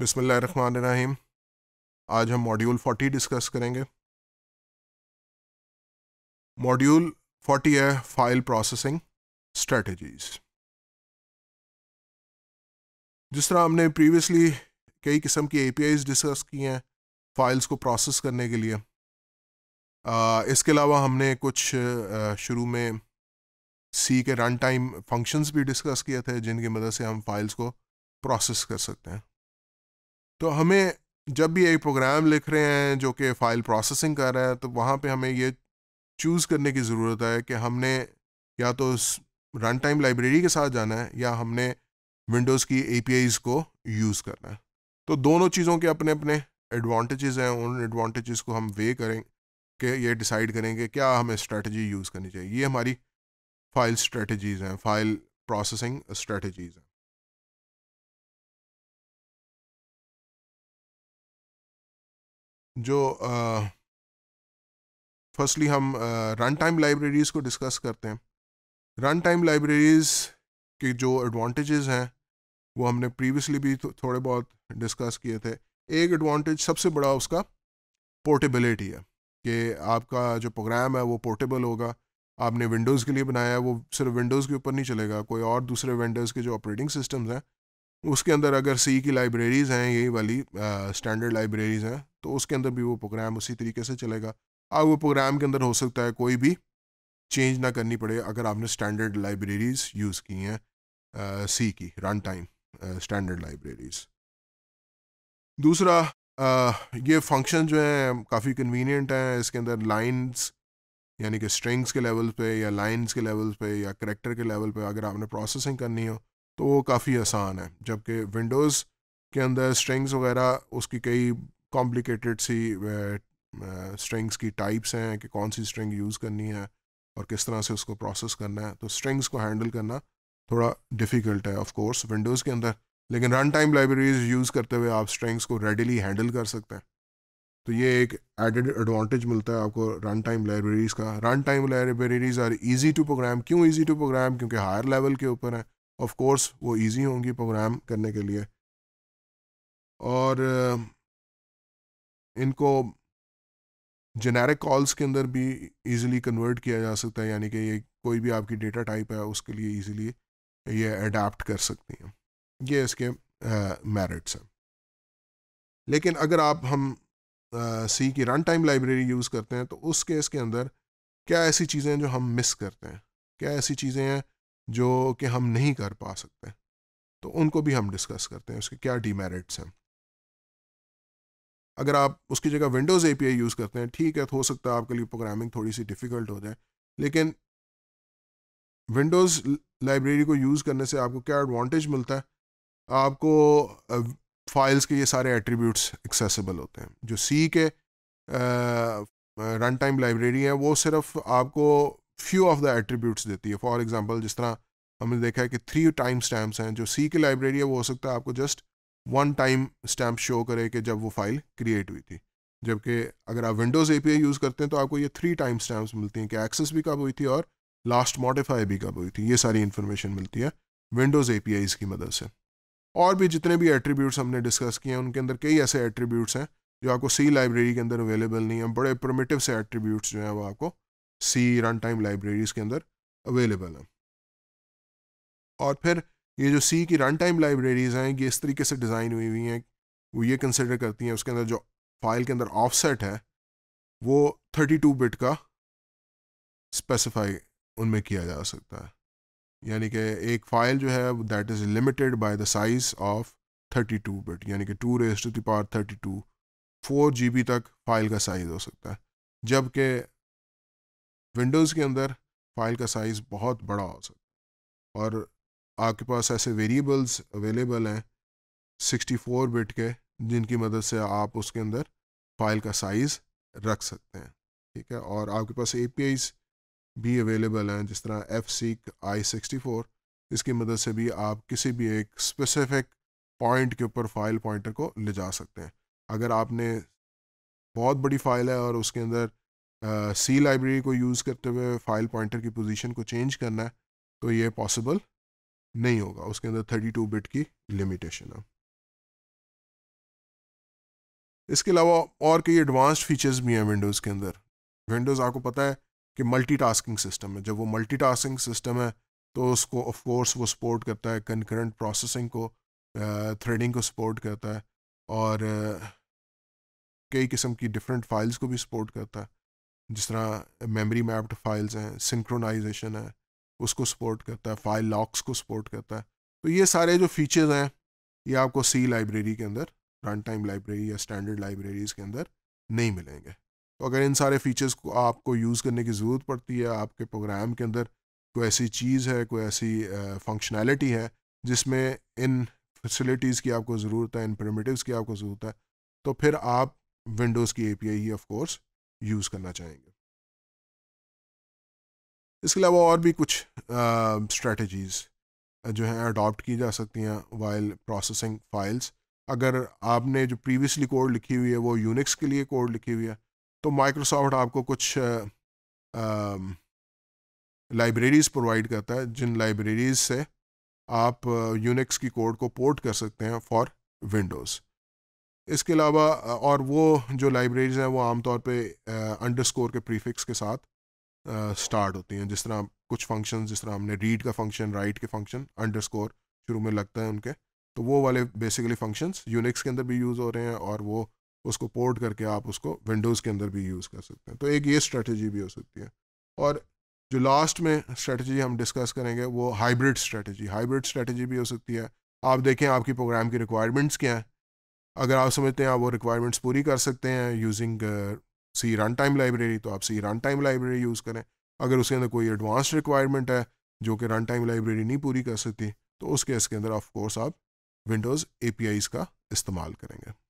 बिसमीम आज हम मॉड्यूल 40 डिस्कस करेंगे मॉड्यूल 40 है फाइल प्रोसेसिंग स्ट्रेटजीज जिस तरह हमने प्रीवियसली कई किस्म की एपीआईज डिस्कस की हैं फाइल्स को प्रोसेस करने के लिए आ, इसके अलावा हमने कुछ शुरू में सी के रन टाइम फंक्शंस भी डिस्कस किए थे जिनकी मदद से हम फाइल्स को प्रोसेस कर सकते हैं तो हमें जब भी एक प्रोग्राम लिख रहे हैं जो कि फ़ाइल प्रोसेसिंग कर रहा है तो वहाँ पे हमें ये चूज़ करने की ज़रूरत है कि हमने या तो उस रन टाइम लाइब्रेरी के साथ जाना है या हमने विंडोज़ की ए को यूज़ करना है तो दोनों चीज़ों के अपने अपने एडवांटेजेस हैं उन एडवांटेजेस को हम वे करें कि ये डिसाइड करेंगे क्या हमें स्ट्रेटजी यूज़ करनी चाहिए ये हमारी फ़ाइल स्ट्रेटजीज़ हैं फ़ाइल प्रोसेसिंग स्ट्रेटजीज़ हैं जो फर्स्टली हम रन टाइम लाइब्रेरीज़ को डिस्कस करते हैं रन टाइम लाइब्रेरीज़ के जो एडवांटेजेस हैं वो हमने प्रीवियसली भी थो, थोड़े बहुत डिस्कस किए थे एक एडवांटेज सबसे बड़ा उसका पोर्टेबिलिटी है कि आपका जो प्रोग्राम है वो पोर्टेबल होगा आपने विंडोज़ के लिए बनाया है वो सिर्फ विंडोज़ के ऊपर नहीं चलेगा कोई और दूसरे वेंडर्स के जो ऑपरेटिंग सिस्टम्स हैं उसके अंदर अगर सी की लाइब्रेरीज़ हैं यही वाली स्टैंडर्ड लाइब्रेरीज़ हैं तो उसके अंदर भी वो प्रोग्राम उसी तरीके से चलेगा अब वो प्रोग्राम के अंदर हो सकता है कोई भी चेंज ना करनी पड़े अगर आपने स्टैंडर्ड लाइब्रेरीज़ यूज़ की हैं सी की रन टाइम स्टैंडर्ड लाइब्रेरीज़ दूसरा ये फंक्शन जो है काफ़ी कन्वीनियंट हैं इसके अंदर लाइन्स यानी कि स्ट्रिंग्स के लेवल पे या लाइंस के लेवल पे या करेक्टर के लेवल पे अगर आपने प्रोसेसिंग करनी हो तो वो काफ़ी आसान है जबकि विंडोज़ के अंदर स्ट्रिंग्स वगैरह उसकी कई कॉम्प्लिकेटेड सी स्ट्रिंग्स की टाइप्स हैं कि कौन सी स्ट्रिंग यूज़ करनी है और किस तरह से उसको प्रोसेस करना है तो स्ट्रिंग्स को हैंडल करना थोड़ा डिफ़िकल्ट है ऑफ कोर्स विंडोज़ के अंदर लेकिन रन टाइम लाइब्रेरीज यूज़ करते हुए आप स्ट्रिंग्स को रेडिली हैंडल कर सकते हैं तो ये एक एडेड एडवांटेज मिलता है आपको रन टाइम लाइब्रेरीज़ का run time libraries are easy to program क्यों इजी टू प्रोग्राम क्योंकि हायर लेवल के ऊपर हैं ऑफ कोर्स वो इजी होंगी प्रोग्राम करने के लिए और इनको जेनेरिक कॉल्स के अंदर भी इजीली कन्वर्ट किया जा सकता है यानी कि ये कोई भी आपकी डेटा टाइप है उसके लिए इजीली ये अडाप्ट कर सकती हैं ये इसके मेरिट्स हैं लेकिन अगर आप हम सी की रन टाइम लाइब्रेरी यूज़ करते हैं तो उस केस के अंदर क्या ऐसी चीज़ें हैं जो हम मिस करते हैं क्या ऐसी चीज़ें हैं जो कि हम नहीं कर पा सकते तो उनको भी हम डिस्कस करते हैं उसके क्या डीमेरिट्स हैं अगर आप उसकी जगह विंडोज़ एपीआई यूज़ करते हैं ठीक है तो हो सकता है आपके लिए प्रोग्रामिंग थोड़ी सी डिफ़िकल्ट हो जाए लेकिन विंडोज़ लाइब्रेरी को यूज़ करने से आपको क्या एडवांटेज मिलता है आपको फाइल्स के ये सारे एट्रीब्यूट्स एक्सेसिबल होते हैं जो सी के रन टाइम लाइब्रेरी है वो सिर्फ आपको फ्यू ऑफ द एट्रीब्यूट्स देती है फॉर एग्जाम्पल जिस तरह हमने देखा है कि थ्री टाइम स्टैम्प्स हैं जो सी की लाइब्रेरी है वो हो सकता है आपको just one time stamp show करे कि जब वो फाइल क्रिएट हुई थी जबकि अगर आप विंडोज़ ए यूज़ करते हैं तो आपको ये थ्री टाइम स्टैम्प्स मिलती हैं कि एक्सेस भी कब हुई थी और लास्ट मॉडिफाई भी कब हुई थी ये सारी इन्फॉर्मेशन मिलती है विंडोज़ ए की मदद से और भी जितने भी एट्रीब्यूट्स हमने डिस्कस किए हैं उनके अंदर कई ऐसे एट्रीब्यूट्स हैं जो आपको सी लाइब्रेरी के अंदर अवेलेबल नहीं है बड़े प्रोमेटिव से एट्रीब्यूट्स जो हैं वो आपको सी रन टाइम लाइब्रेरीज के अंदर अवेलेबल हैं और फिर ये जो सी की रन टाइम लाइब्रेरीज हैं ये इस तरीके से डिज़ाइन हुई हुई हैं वो ये कंसिडर करती हैं उसके अंदर जो फाइल के अंदर ऑफसेट है वो 32 बिट का स्पेसिफाई उनमें किया जा सकता है यानी कि एक फ़ाइल जो है that is limited by the size of 32 bit यानी कि two raised to the power thirty two four G B तक फाइल का साइज़ हो सकता है जबकि विंडोज़ के अंदर फाइल का साइज़ बहुत बड़ा हो सकता है और आपके पास ऐसे वेरिएबल्स अवेलेबल हैं 64 बिट के जिनकी मदद से आप उसके अंदर फाइल का साइज़ रख सकते हैं ठीक है और आपके पास ए भी अवेलेबल हैं जिस तरह F seek I sixty four इसकी मदद से भी आप किसी भी एक स्पेसिफिक पॉइंट के ऊपर फाइल पॉइंटर को ले जा सकते हैं अगर आपने बहुत बड़ी फाइल है और उसके अंदर सी लाइब्रेरी को यूज़ करते हुए फाइल पॉइंटर की पोजीशन को चेंज करना है तो ये पॉसिबल नहीं होगा उसके अंदर 32 बिट की लिमिटेशन है इसके अलावा और कई एडवांस्ड फीचर्स भी हैं विंडोज़ के अंदर विंडोज़ आपको पता है कि मल्टीटास्किंग सिस्टम है जब वो मल्टीटास्किंग सिस्टम है तो उसको ऑफकोर्स वो सपोर्ट करता है कंकरेंट प्रोसेसिंग को थ्रेडिंग को सपोर्ट करता है और कई किस्म की डिफरेंट फाइल्स को भी सपोर्ट करता है जिस तरह मेमोरी मैप्ड फाइल्स हैं सिंक्रोनाइजेशन है उसको सपोर्ट करता है फाइल लॉक्स को सपोर्ट करता है तो ये सारे जो फीचर्स हैं ये आपको सी लाइब्रेरी के अंदर रन टाइम लाइब्रेरी या स्टैंडर्ड लाइब्रेरीज़ के अंदर नहीं मिलेंगे तो अगर इन सारे फीचर्स को आपको यूज़ करने की ज़रूरत पड़ती है आपके प्रोग्राम के अंदर कोई ऐसी चीज़ है कोई ऐसी फंक्शनैलिटी है जिसमें इन फैसिलिटीज़ की आपको ज़रूरत है इन प्रमेटिव की आपको ज़रूरत है तो फिर आप विंडोज़ की ए पी आई ही ऑफ कोर्स यूज़ करना चाहेंगे इसके अलावा और भी कुछ स्ट्रेटजीज़ जो हैं अडॉप्ट की जा सकती हैं वाइल प्रोसेसिंग फाइल्स अगर आपने जो प्रीवियसली कोड लिखी हुई है वो यूनिक्स के लिए कोड लिखी हुई है तो माइक्रोसॉफ्ट आपको कुछ लाइब्रेरीज़ प्रोवाइड करता है जिन लाइब्रेरीज़ से आप यूनिक्स की कोड को पोर्ट कर सकते हैं फॉर विंडोज़ इसके अलावा और वो जो लाइब्रेरीज़ हैं वो आमतौर पे अंडर स्कोर के प्रीफिक्स के साथ स्टार्ट होती हैं जिस तरह कुछ फंक्शन जिस तरह हमने रीड का फंक्शन राइट के फंक्शन अंडर स्कोर शुरू में लगता है उनके तो वो वाले बेसिकली फंक्शंस यूनिक्स के अंदर भी यूज़ हो रहे हैं और वो उसको पोर्ट करके आप उसको विंडोज़ के अंदर भी यूज़ कर सकते हैं तो एक ये स्ट्रेटजी भी हो सकती है और जो लास्ट में स्ट्रेटजी हम डिस्कस करेंगे वो हाइब्रिड स्ट्रेटजी हाइब्रिड स्ट्रेटजी भी हो सकती है आप देखें आपकी प्रोग्राम की रिक्वायरमेंट्स क्या हैं अगर आप समझते हैं आप वो रिक्वायरमेंट्स पूरी कर सकते हैं using C run time library तो आप C run time library use करें अगर उसके अंदर कोई एडवांस रिक्वायरमेंट है जो कि रन टाइम लाइब्रेरी नहीं पूरी कर सकती तो उस केस के अंदर ऑफ कोर्स आप विंडोज़ ए का इस्तेमाल करेंगे